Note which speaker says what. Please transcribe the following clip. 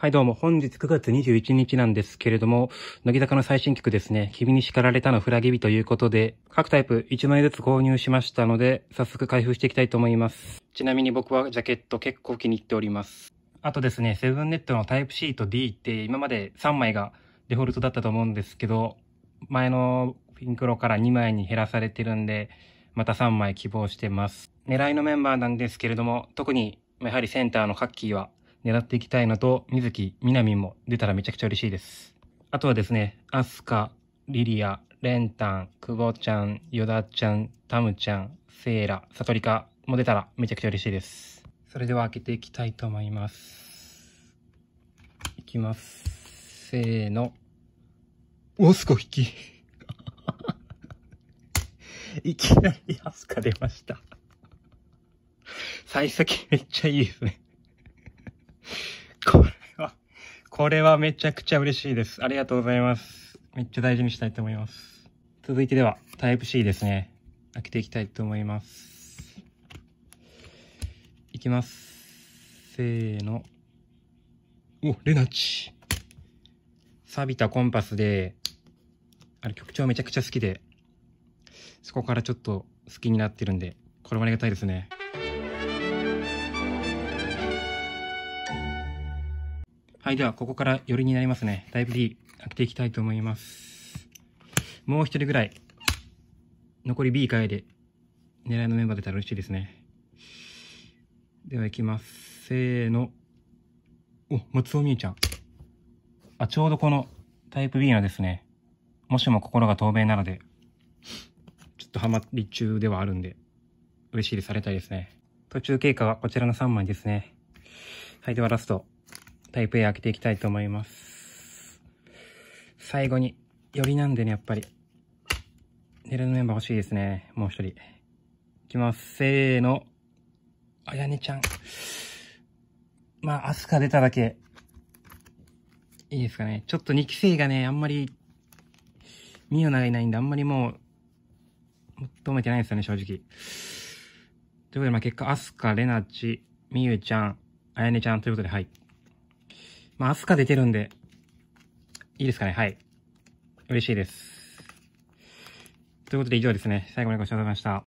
Speaker 1: はいどうも、本日9月21日なんですけれども、乃木坂の最新曲ですね、君に叱られたのフラギビということで、各タイプ1枚ずつ購入しましたので、早速開封していきたいと思います。ちなみに僕はジャケット結構気に入っております。あとですね、セブンネットのタイプ C と D って今まで3枚がデフォルトだったと思うんですけど、前のピンクロから2枚に減らされてるんで、また3枚希望してます。狙いのメンバーなんですけれども、特にやはりセンターのカッキーは狙っていきたいのと、水木、みなみも出たらめちゃくちゃ嬉しいです。あとはですね、アスカ、リリア、レンタン、久保ちゃん、ヨダちゃん、タムちゃん、セイラ、サトリカも出たらめちゃくちゃ嬉しいです。それでは開けていきたいと思います。いきます。せーの。お、すご引き。いきなりアスカ出ました。幸先めっちゃいいですね。これは、これはめちゃくちゃ嬉しいです。ありがとうございます。めっちゃ大事にしたいと思います。続いてでは、タイプ C ですね。開けていきたいと思います。いきます。せーの。お、レナッチ。錆びたコンパスで、あれ曲調めちゃくちゃ好きで、そこからちょっと好きになってるんで、これもありがたいですね。はい、ではここから寄りになりますね。タイプ D 開けていきたいと思います。もう一人ぐらい、残り B 回で狙いのメンバー出たら嬉しいですね。では行きます。せーの。お、松尾美恵ちゃん。あ、ちょうどこのタイプ B のですね、もしも心が透明なので、ちょっとハマり中ではあるんで、嬉しいでされたいですね。途中経過はこちらの3枚ですね。はい、ではラスト。タイプ A 開けていきたいと思います。最後に、よりなんでね、やっぱり。寝るのメンバー欲しいですね。もう一人。いきます。せーの。あやねちゃん。まあ、アスカ出ただけ、いいですかね。ちょっと2期生がね、あんまり、ミオナがいないんで、あんまりもう、求めてないんですよね、正直。ということで、まあ結果、アスカ、レナチ、ミユちゃん、あやねちゃんということで、はい。まあ、アスカ出てるんで、いいですかねはい。嬉しいです。ということで以上ですね。最後までご視聴ありがとうございました。